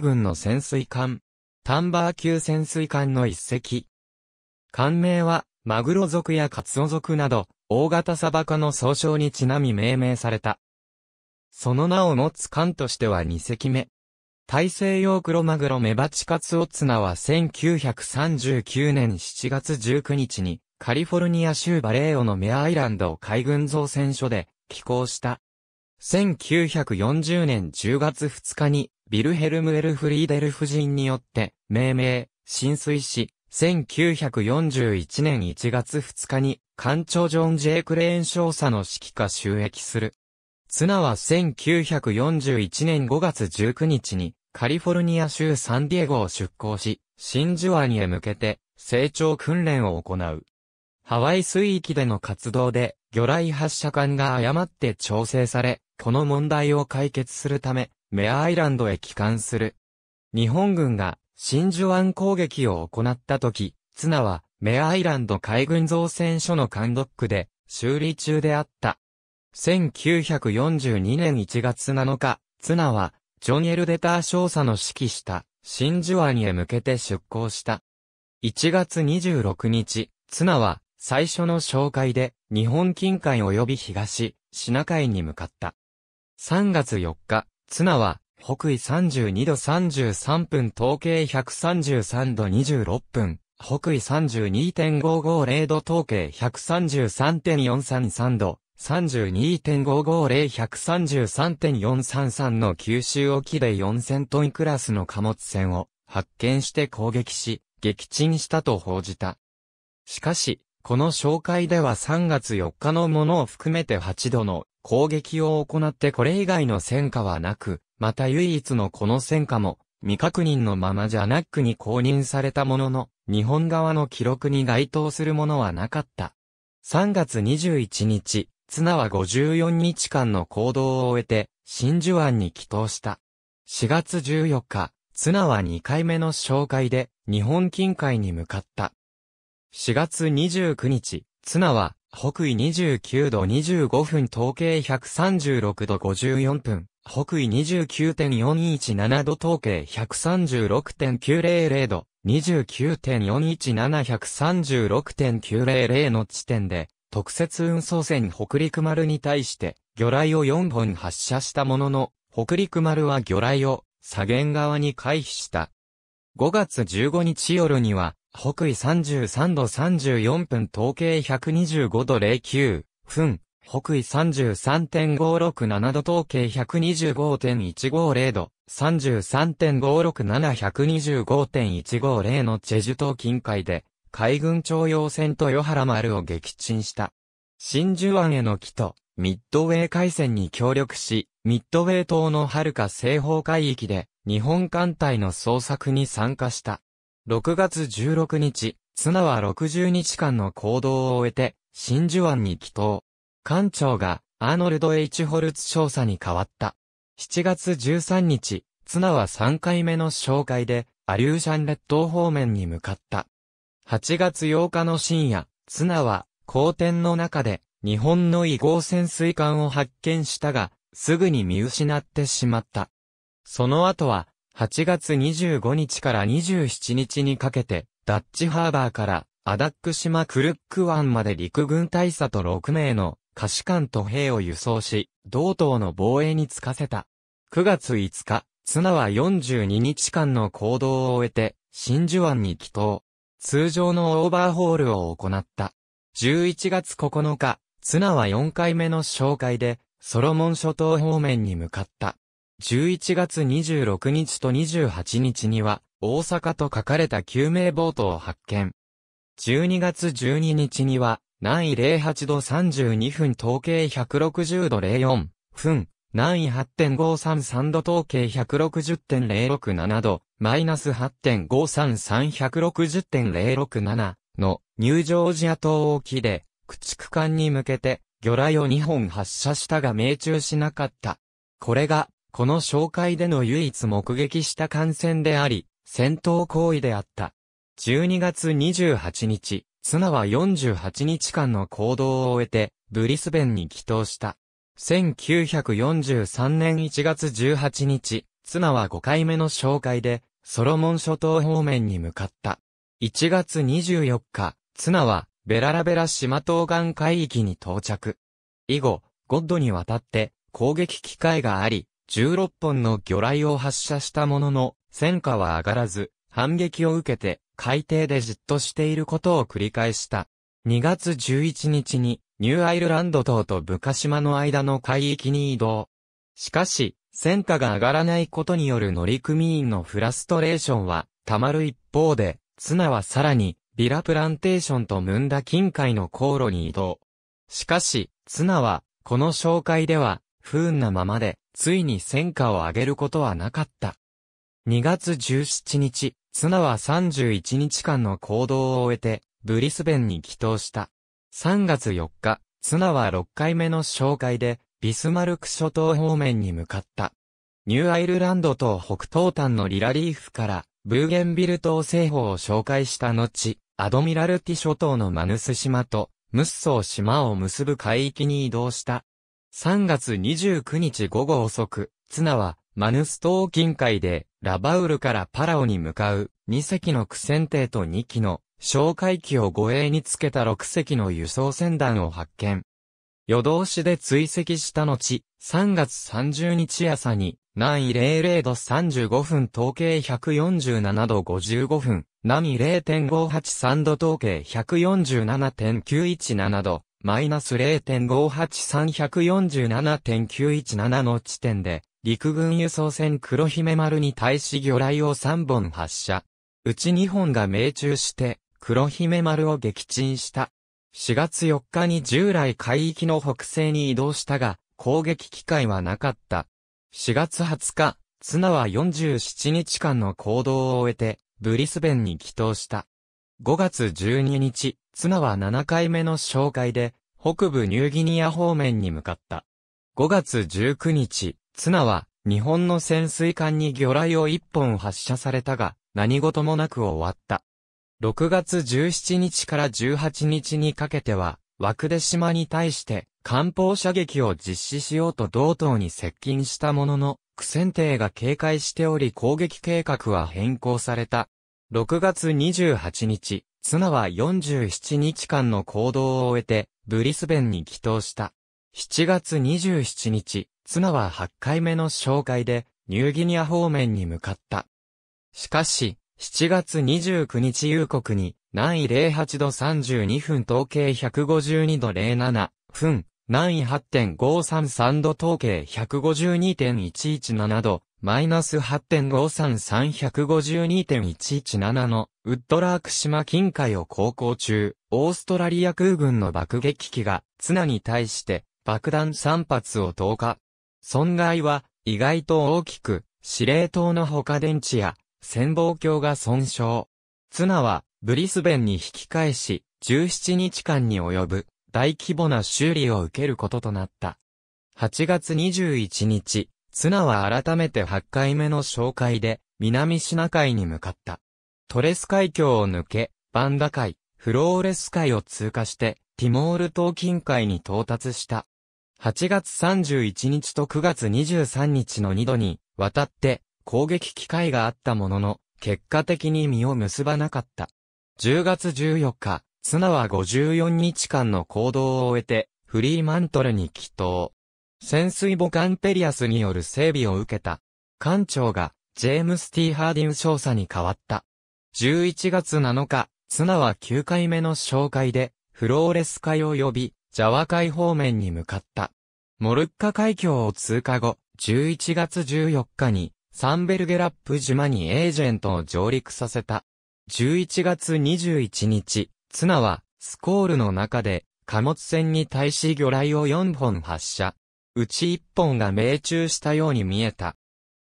軍の潜水艦、タンバー級潜水艦の一隻。艦名は、マグロ族やカツオ族など、大型サバ科の総称にちなみ命名された。その名を持つ艦としては2隻目。大西洋クロマグロメバチカツオツナは1939年7月19日にカリフォルニア州バレーオのメアイランド海軍造船所で寄港した。1940年10月2日に、ビルヘルム・エルフリーデル夫人によって、命名、浸水し、1941年1月2日に、艦長ジョン・ジェイ・クレーン少佐の指揮下収益する。ツナは1941年5月19日に、カリフォルニア州サンディエゴを出港し、真珠湾へ向けて、成長訓練を行う。ハワイ水域での活動で、魚雷発射管が誤って調整され、この問題を解決するため、メアアイランドへ帰還する。日本軍が真珠湾攻撃を行った時、ツナはメアアイランド海軍造船所の監督で修理中であった。1942年1月7日、ツナはジョン・エルデター少佐の指揮した真珠湾へ向けて出港した。1月26日、ツナは最初の紹介で、日本近海及び東、シナ海に向かった。3月4日、ツナは、北緯32度33分、統計133度26分、北緯32.550度、統計133.433度、32.550-133.433の九州沖で4000トンクラスの貨物船を発見して攻撃し、撃沈したと報じた。しかし、この紹介では3月4日のものを含めて8度の攻撃を行ってこれ以外の戦果はなく、また唯一のこの戦果も未確認のままじゃなくに公認されたものの、日本側の記録に該当するものはなかった。3月21日、綱は54日間の行動を終えて、真珠湾に帰投した。4月14日、綱は2回目の紹介で、日本近海に向かった。4月29日、津波は、北緯29度25分統計136度54分、北緯29.417度統計136.900度、29.417136.900の地点で、特設運送船北陸丸に対して、魚雷を4本発射したものの、北陸丸は魚雷を、左舷側に回避した。5月15日夜には、北緯33度34分統計125度09分、北緯33.567度統計125.150度、33.567125.150のチェジュ島近海で、海軍徴用船と与原丸を撃沈した。真珠湾への木と、ミッドウェー海戦に協力し、ミッドウェー島の遥か西方海域で、日本艦隊の捜索に参加した。6月16日、ナは60日間の行動を終えて、真珠湾に帰島。艦長が、アーノルド・ H・ ホルツ少佐に変わった。7月13日、ナは3回目の紹介で、アリューシャン列島方面に向かった。8月8日の深夜、ナは、荒天の中で、日本の異号潜水艦を発見したが、すぐに見失ってしまった。その後は、8月25日から27日にかけて、ダッチハーバーから、アダック島クルック湾まで陸軍大佐と6名の、可視官と兵を輸送し、同等の防衛に就かせた。9月5日、綱は42日間の行動を終えて、真珠湾に帰島。通常のオーバーホールを行った。11月9日、綱は4回目の紹介で、ソロモン諸島方面に向かった。11月26日と28日には、大阪と書かれた救命ボートを発見。12月12日には、南緯08度32分統計160度04分、南緯8.533度統計160.067度、マイナス8.533160.067のニュージョージア島沖で、駆逐艦に向けて魚雷を2本発射したが命中しなかった。これがこの紹介での唯一目撃した感染であり、戦闘行為であった。12月28日、ツナは48日間の行動を終えて、ブリスベンに帰投した。1943年1月18日、ツナは5回目の紹介で、ソロモン諸島方面に向かった。1月24日、ツナは、ベララベラ島東岸海域に到着。以後、ゴッドに渡って、攻撃機会があり、16本の魚雷を発射したものの、戦果は上がらず、反撃を受けて、海底でじっとしていることを繰り返した。2月11日に、ニューアイルランド島とブカ島の間の海域に移動。しかし、戦果が上がらないことによる乗組員のフラストレーションは、溜まる一方で、綱はさらに、ビラプランテーションとムンダ近海の航路に移動。しかし、綱は、この紹介では、不運なままで、ついに戦果を上げることはなかった。2月17日、ツナは31日間の行動を終えて、ブリスベンに帰投した。3月4日、ツナは6回目の紹介で、ビスマルク諸島方面に向かった。ニューアイルランド島北東端のリラリーフから、ブーゲンビル島西方を紹介した後、アドミラルティ諸島のマヌス島と、ムッソー島を結ぶ海域に移動した。3月29日午後遅く、ツナは、マヌス島近海で、ラバウルからパラオに向かう、2隻の苦戦艇と2機の、哨戒機を護衛につけた6隻の輸送船団を発見。夜通しで追跡した後、3月30日朝に、南緯00度35分統計147度55分、南緯0.583度統計147.917度、マイナス0.58347.917の地点で、陸軍輸送船黒姫丸に対し魚雷を3本発射。うち2本が命中して、黒姫丸を撃沈した。4月4日に従来海域の北西に移動したが、攻撃機会はなかった。4月20日、綱は47日間の行動を終えて、ブリスベンに帰投した。5月12日、ツナは7回目の紹介で、北部ニューギニア方面に向かった。5月19日、ツナは、日本の潜水艦に魚雷を1本発射されたが、何事もなく終わった。6月17日から18日にかけては、枠で島に対して、艦砲射撃を実施しようと同等に接近したものの、苦戦艇が警戒しており攻撃計画は変更された。6月28日、ツナは47日間の行動を終えて、ブリスベンに帰投した。7月27日、ツナは8回目の紹介で、ニューギニア方面に向かった。しかし、7月29日夕刻に、南緯08度32分統計152度07分、南緯8.533度統計152.117度、マイナス8.53352.117のウッドラーク島近海を航行中、オーストラリア空軍の爆撃機がツナに対して爆弾3発を投下。損害は意外と大きく、司令塔の他電池や潜望鏡が損傷。ツナはブリスベンに引き返し、17日間に及ぶ大規模な修理を受けることとなった。8月21日、ツナは改めて8回目の紹介で、南シナ海に向かった。トレス海峡を抜け、バンダ海、フローレス海を通過して、ティモール島近海に到達した。8月31日と9月23日の2度に、渡って、攻撃機会があったものの、結果的に実を結ばなかった。10月14日、ツナは54日間の行動を終えて、フリーマントルに帰島。潜水母艦ペリアスによる整備を受けた。艦長が、ジェームス・テー・ハーディン少佐に変わった。11月7日、綱は9回目の紹介で、フローレス海を呼び、ジャワ海方面に向かった。モルッカ海峡を通過後、11月14日に、サンベルゲラップ島にエージェントを上陸させた。11月21日、綱は、スコールの中で、貨物船に対し魚雷を4本発射。うち一本が命中したように見えた。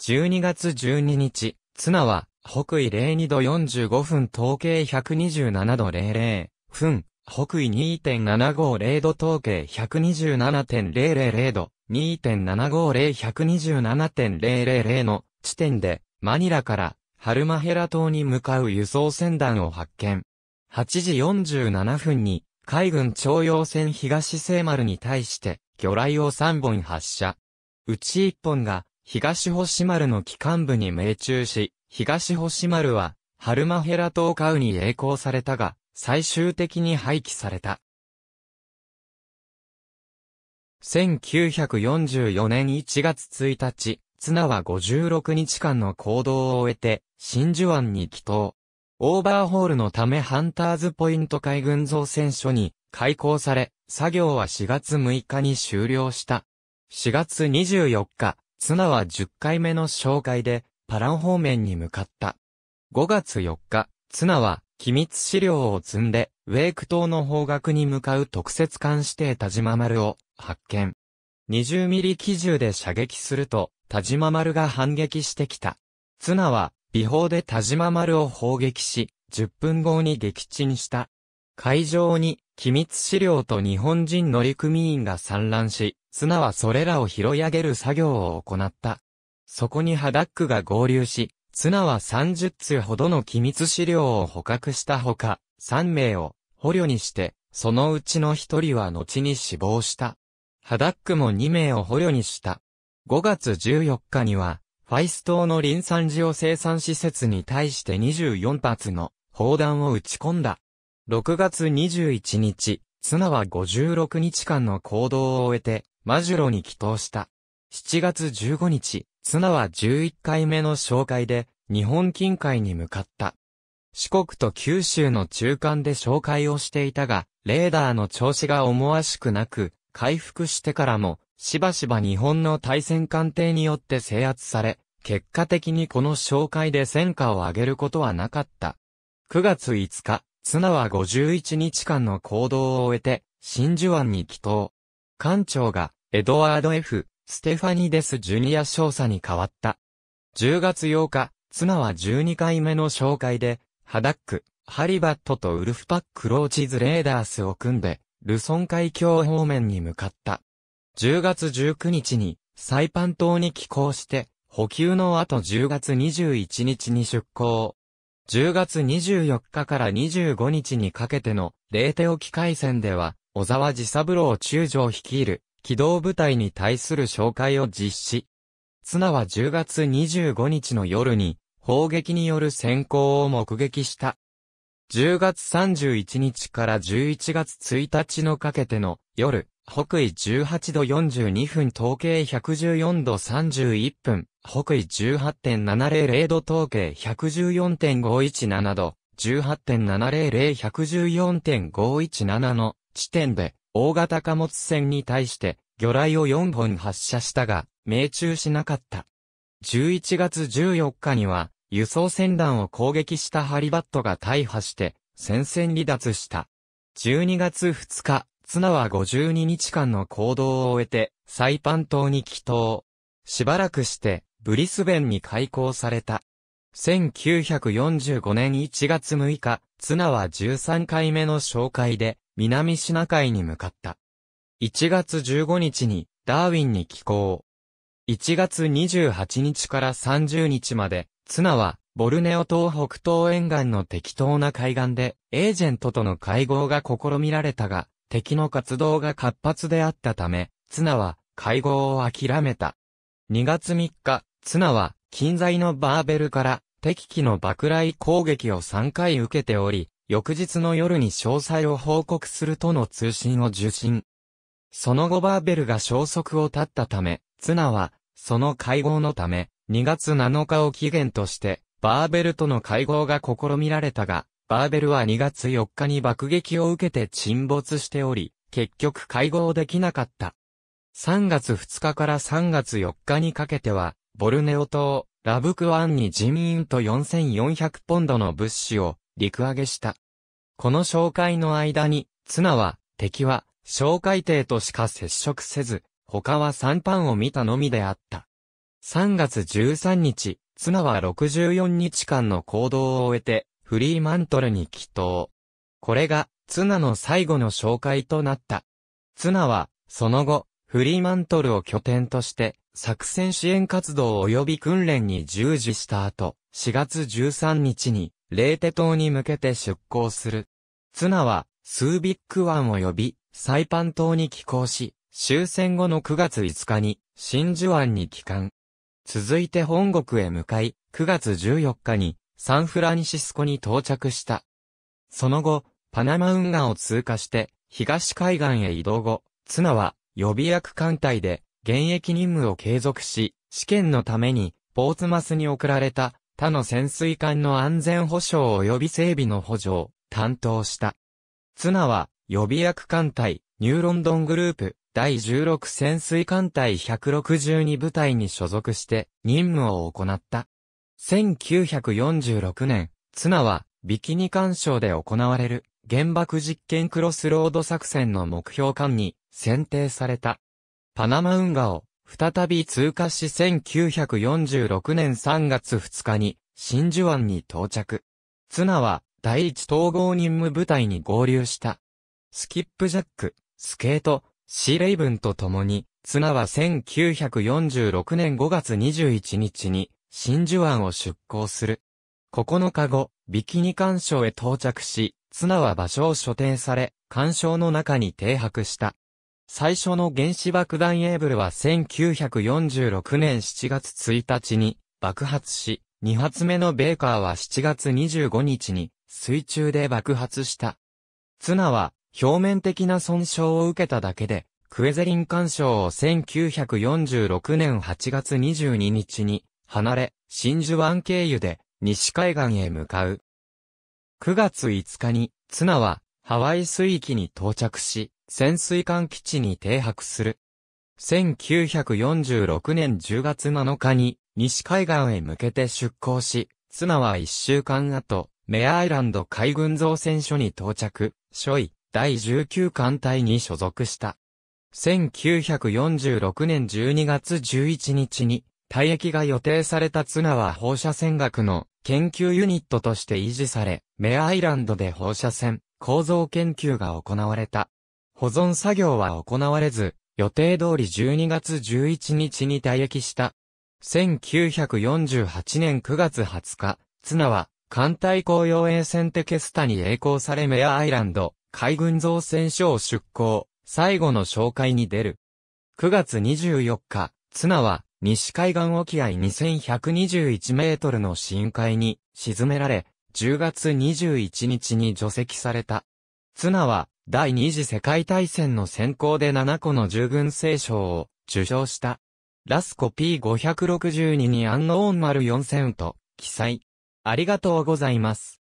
12月12日、綱は、北緯02度45分統計127度00分、北緯2.750度統計127.000度、2.750127.000の地点で、マニラからハルマヘラ島に向かう輸送船団を発見。8時47分に海軍徴用船東聖丸に対して魚雷を3本発射。うち1本が、東星丸の機関部に命中し、東星丸は、ハルマヘラ島カウに栄光されたが、最終的に廃棄された。1944年1月1日、綱は56日間の行動を終えて、真珠湾に帰島。オーバーホールのためハンターズポイント海軍造船所に開校され、作業は4月6日に終了した。4月24日、綱は10回目の紹介で、パラン方面に向かった。5月4日、綱は、機密資料を積んで、ウェイク島の方角に向かう特設艦指定田島丸を発見。20ミリ機銃で射撃すると、田島丸が反撃してきた。綱は、美砲で田島丸を砲撃し、10分後に撃沈した。海上に機密資料と日本人乗組員が散乱し、砂はそれらを拾い上げる作業を行った。そこにハダックが合流し、綱は30通ほどの機密資料を捕獲したほか、3名を捕虜にして、そのうちの1人は後に死亡した。ハダックも2名を捕虜にした。5月14日には、ファイス島のリン産塩生産施設に対して24発の砲弾を撃ち込んだ。6月21日、綱は56日間の行動を終えて、マジュロに帰投した。7月15日、綱は11回目の紹介で、日本近海に向かった。四国と九州の中間で紹介をしていたが、レーダーの調子が思わしくなく、回復してからも、しばしば日本の対戦艦艇によって制圧され、結果的にこの紹介で戦果を上げることはなかった。9月5日、綱は51日間の行動を終えて、真珠湾に帰島。艦長が、エドワード F、ステファニデス・ジュニア少佐に変わった。10月8日、綱は12回目の紹介で、ハダック、ハリバットとウルフパック・ローチズ・レーダースを組んで、ルソン海峡方面に向かった。10月19日に、サイパン島に寄港して、補給の後10月21日に出港。10月24日から25日にかけての、レテオ沖海戦では、小沢治三郎中将率いる、機動部隊に対する紹介を実施。綱は10月25日の夜に、砲撃による先行を目撃した。10月31日から11月1日のかけての夜、北緯18度42分統計114度31分、北緯18.700度統計114.517度、18.700-114.517の地点で、大型貨物船に対して、魚雷を4本発射したが、命中しなかった。11月14日には、輸送船団を攻撃したハリバットが大破して、戦線離脱した。12月2日、綱は52日間の行動を終えて、サイパン島に帰島。しばらくして、ブリスベンに開港された。1945年1月6日、綱は13回目の紹介で、南シナ海に向かった。1月15日に、ダーウィンに帰港。1月28日から30日まで、綱は、ボルネオ島北東沿岸の適当な海岸で、エージェントとの会合が試みられたが、敵の活動が活発であったため、綱は会合を諦めた。2月3日、綱は近在のバーベルから敵機の爆雷攻撃を3回受けており、翌日の夜に詳細を報告するとの通信を受信。その後バーベルが消息を絶ったため、綱は、その会合のため、2月7日を期限として、バーベルとの会合が試みられたが、バーベルは2月4日に爆撃を受けて沈没しており、結局会合できなかった。3月2日から3月4日にかけては、ボルネオ島、ラブクワンに人員と4400ポンドの物資を陸揚げした。この紹介の間に、ツナは、敵は、紹介艇としか接触せず、他は3ンを見たのみであった。3月13日、ツナは64日間の行動を終えて、フリーマントルに帰投。これが、ツナの最後の紹介となった。ツナは、その後、フリーマントルを拠点として、作戦支援活動及び訓練に従事した後、4月13日に、レーテ島に向けて出港する。ツナは、スービック湾及び、サイパン島に寄港し、終戦後の9月5日に、真珠湾に帰還。続いて本国へ向かい、9月14日に、サンフランシスコに到着した。その後、パナマ運河を通過して、東海岸へ移動後、ツナは予備役艦隊で現役任務を継続し、試験のためにポーツマスに送られた他の潜水艦の安全保障及び整備の補助を担当した。ツナは予備役艦隊ニューロンドングループ第16潜水艦隊162部隊に所属して任務を行った。1946年、綱は、ビキニ干渉で行われる、原爆実験クロスロード作戦の目標艦に選定された。パナマ運河を再び通過し1946年3月2日に真珠湾に到着。綱は第一統合任務部隊に合流した。スキップジャック、スケート、シーレイブンと共に、綱は1946年5月21日に真珠湾を出港する。9日後、ビキニ干渉へ到着し、綱は場所を所定され、干渉の中に停泊した。最初の原子爆弾エーブルは1946年7月1日に爆発し、2発目のベーカーは7月25日に水中で爆発した。綱は表面的な損傷を受けただけで、クエゼリン干渉を1946年8月22日に離れ、真珠湾経由で西海岸へ向かう。9月5日に、ツナはハワイ水域に到着し、潜水艦基地に停泊する。1946年10月7日に西海岸へ向けて出港し、ツナは1週間後、メアアイランド海軍造船所に到着、初位、第19艦隊に所属した。1946年12月11日に退役が予定されたツナは放射線学の研究ユニットとして維持され、メアアイランドで放射線構造研究が行われた。保存作業は行われず、予定通り12月11日に退役した。1948年9月20日、ツナは艦隊公用衛船テケスタに栄光されメアアイランド海軍造船所を出港、最後の紹介に出る。9月24日、ツナは西海岸沖合2121メートルの深海に沈められ、10月21日に除籍された。ツナは、第二次世界大戦の先行で7個の従軍聖賞を受賞した。ラスコ P562 にアンノーン丸4000と記載。ありがとうございます。